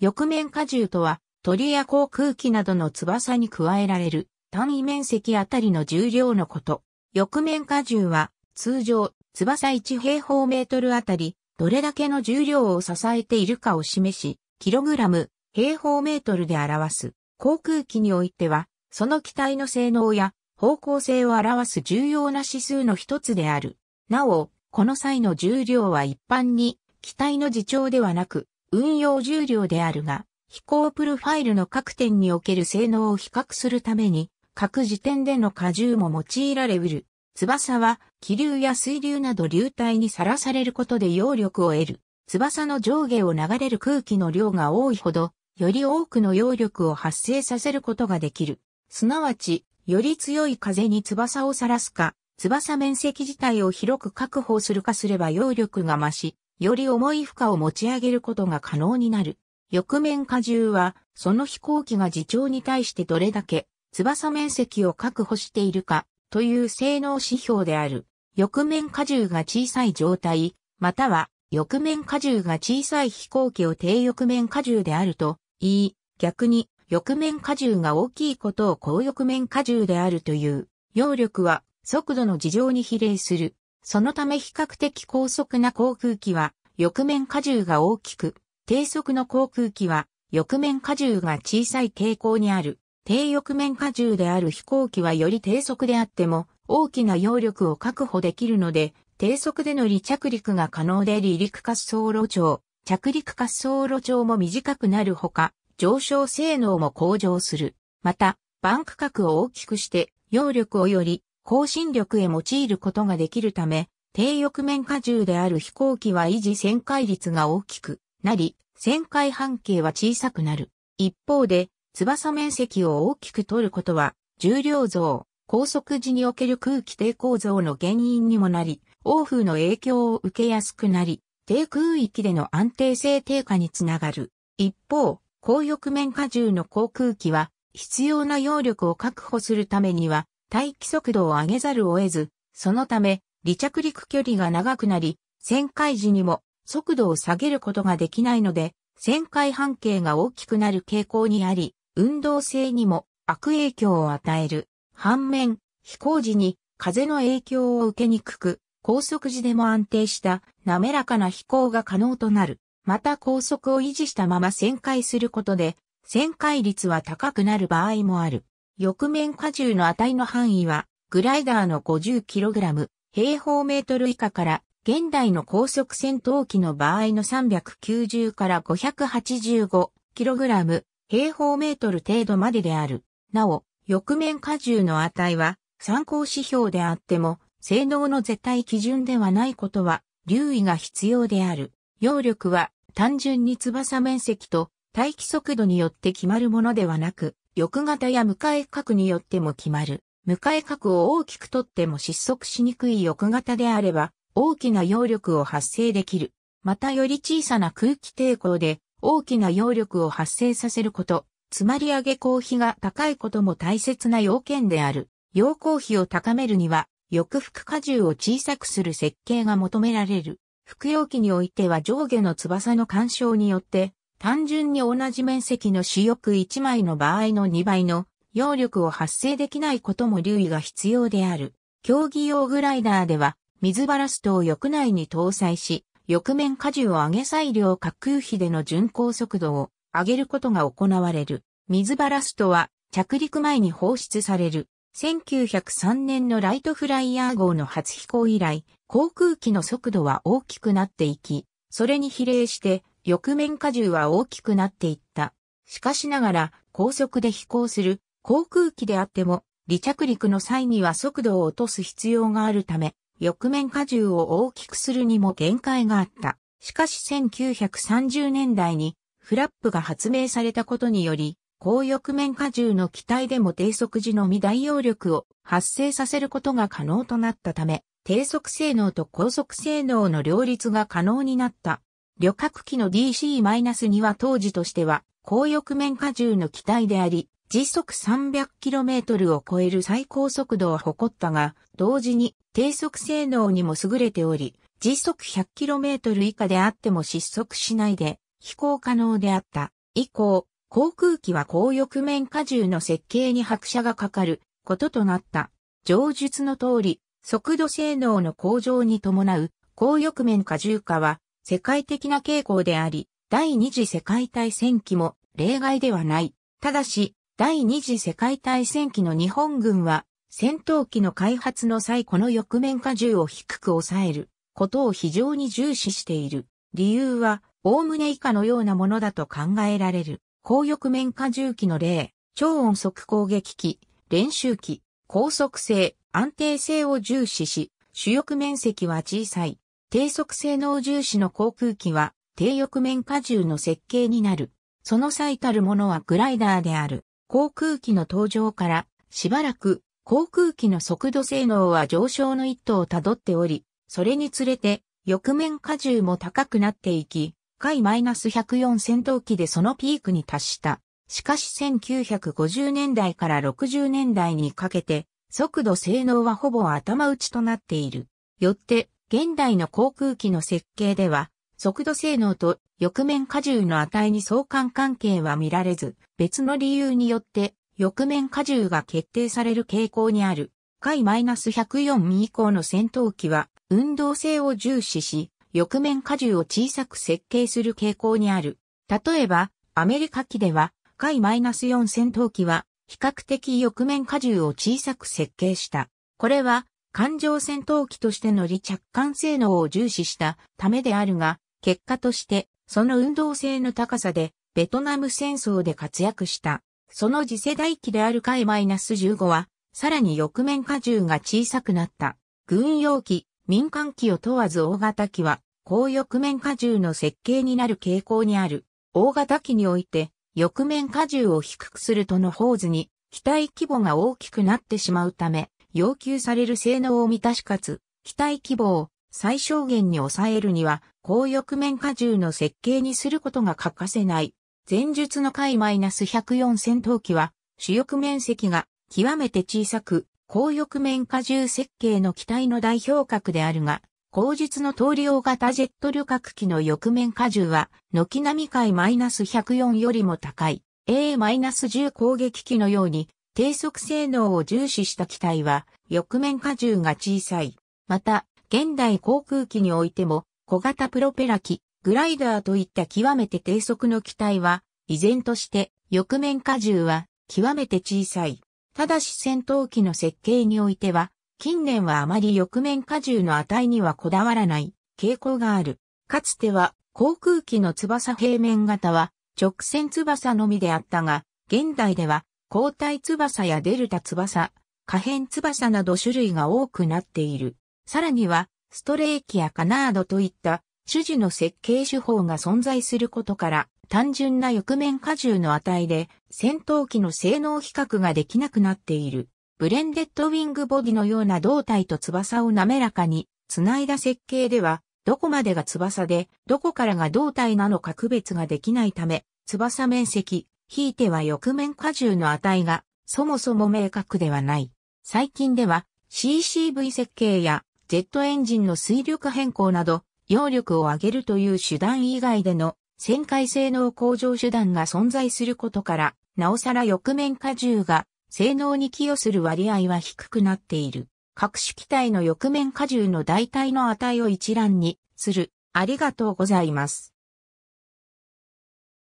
翼面荷重とは、鳥や航空機などの翼に加えられる単位面積あたりの重量のこと。翼面荷重は、通常、翼1平方メートルあたり、どれだけの重量を支えているかを示し、キログラム、平方メートルで表す。航空機においては、その機体の性能や方向性を表す重要な指数の一つである。なお、この際の重量は一般に、機体の自重ではなく、運用重量であるが、飛行プルファイルの各点における性能を比較するために、各時点での荷重も用いられうる。翼は気流や水流など流体にさらされることで揚力を得る。翼の上下を流れる空気の量が多いほど、より多くの揚力を発生させることができる。すなわち、より強い風に翼をさらすか、翼面積自体を広く確保するかすれば揚力が増し、より重い負荷を持ち上げることが可能になる。翼面荷重は、その飛行機が自重に対してどれだけ翼面積を確保しているかという性能指標である。翼面荷重が小さい状態、または翼面荷重が小さい飛行機を低翼面荷重であると言い、逆に翼面荷重が大きいことを高翼面荷重であるという。揚力は速度の事情に比例する。そのため比較的高速な航空機は、翼面荷重が大きく、低速の航空機は、翼面荷重が小さい傾向にある。低翼面荷重である飛行機はより低速であっても、大きな揚力を確保できるので、低速での離着陸が可能で離陸滑走路長、着陸滑走路長も短くなるほか、上昇性能も向上する。また、バンク角を大きくして、揚力をより更新力へ用いることができるため、低翼面荷重である飛行機は維持旋回率が大きくなり、旋回半径は小さくなる。一方で、翼面積を大きく取ることは、重量増、高速時における空気抵抗増の原因にもなり、欧風の影響を受けやすくなり、低空域での安定性低下につながる。一方、高翼面荷重の航空機は、必要な揚力を確保するためには、待機速度を上げざるを得ず、そのため、離着陸距離が長くなり、旋回時にも速度を下げることができないので、旋回半径が大きくなる傾向にあり、運動性にも悪影響を与える。反面、飛行時に風の影響を受けにくく、高速時でも安定した滑らかな飛行が可能となる。また高速を維持したまま旋回することで、旋回率は高くなる場合もある。翼面荷重の値の範囲は、グライダーの 50kg 平方メートル以下から、現代の高速戦闘機の場合の390から 585kg 平方メートル程度までである。なお、翼面荷重の値は参考指標であっても、性能の絶対基準ではないことは留意が必要である。揚力は単純に翼面積と待機速度によって決まるものではなく、翼型や向かい角によっても決まる。向かい角を大きくとっても失速しにくい翼型であれば、大きな揚力を発生できる。またより小さな空気抵抗で大きな揚力を発生させること、つまり上げ公費が高いことも大切な要件である。要公費を高めるには、翼腹荷重を小さくする設計が求められる。服用機においては上下の翼の干渉によって、単純に同じ面積の主翼1枚の場合の2倍の揚力を発生できないことも留意が必要である。競技用グライダーでは、水バラストを翼内に搭載し、翼面荷重を上げ裁量滑空比での巡航速度を上げることが行われる。水バラストは着陸前に放出される。1903年のライトフライヤー号の初飛行以来、航空機の速度は大きくなっていき、それに比例して翼面荷重は大きくなっていった。しかしながら、高速で飛行する航空機であっても、離着陸の際には速度を落とす必要があるため、翼面荷重を大きくするにも限界があった。しかし1930年代にフラップが発明されたことにより、高翼面荷重の機体でも低速時の未大揚力を発生させることが可能となったため、低速性能と高速性能の両立が可能になった。旅客機の DC-2 は当時としては、高翼面荷重の機体であり、時速 300km を超える最高速度を誇ったが、同時に低速性能にも優れており、時速 100km 以下であっても失速しないで飛行可能であった。以降、航空機は高翼面荷重の設計に拍車がかかることとなった。上述の通り、速度性能の向上に伴う高翼面荷重化は世界的な傾向であり、第二次世界大戦期も例外ではない。ただし、第二次世界大戦期の日本軍は、戦闘機の開発の際この翼面荷重を低く抑えることを非常に重視している。理由は、おおむね以下のようなものだと考えられる。高翼面荷重機の例、超音速攻撃機、練習機、高速性、安定性を重視し、主翼面積は小さい。低速性能重視の航空機は低翼面荷重の設計になる。その最たるものはグライダーである。航空機の登場からしばらく航空機の速度性能は上昇の一途をたどっており、それにつれて翼面荷重も高くなっていき、海 -104 戦闘機でそのピークに達した。しかし1950年代から60年代にかけて速度性能はほぼ頭打ちとなっている。よって現代の航空機の設計では、速度性能と翼面荷重の値に相関関係は見られず、別の理由によって翼面荷重が決定される傾向にある。回 -104 以降の戦闘機は運動性を重視し、翼面荷重を小さく設計する傾向にある。例えば、アメリカ機では、回 -4 戦闘機は比較的翼面荷重を小さく設計した。これは艦上戦闘機としての離着艦性能を重視したためであるが、結果としてその運動性の高さでベトナム戦争で活躍した。その次世代機であるス1 5は、さらに翼面荷重が小さくなった。軍用機、民間機を問わず大型機は、高翼面荷重の設計になる傾向にある。大型機において、翼面荷重を低くするとの法図に、機体規模が大きくなってしまうため、要求される性能を満たしかつ、機体規模を最小限に抑えるには、高翼面荷重の設計にすることが欠かせない。前述の回 -104 戦闘機は、主翼面積が極めて小さく、高翼面荷重設計の機体の代表格であるが、後述の通量型ジェット旅客機の翼面荷重は、軒並み回 -104 よりも高い A-10 攻撃機のように低速性能を重視した機体は、翼面荷重が小さい。また、現代航空機においても、小型プロペラ機、グライダーといった極めて低速の機体は、依然として翼面荷重は極めて小さい。ただし戦闘機の設計においては、近年はあまり翼面荷重の値にはこだわらない傾向がある。かつては航空機の翼平面型は直線翼のみであったが、現代では交代翼やデルタ翼、可変翼など種類が多くなっている。さらには、ストレーキやカナードといった種子の設計手法が存在することから、単純な翼面荷重の値で戦闘機の性能比較ができなくなっている。ブレンデッドウィングボディのような胴体と翼を滑らかに繋いだ設計では、どこまでが翼で、どこからが胴体なのか区別ができないため、翼面積、ひいては翼面荷重の値がそもそも明確ではない。最近では CCV 設計やジェットエンジンの水力変更など、揚力を上げるという手段以外での旋回性能向上手段が存在することから、なおさら翼面荷重が性能に寄与する割合は低くなっている。各種機体の翼面荷重の代替の値を一覧にする。ありがとうございます。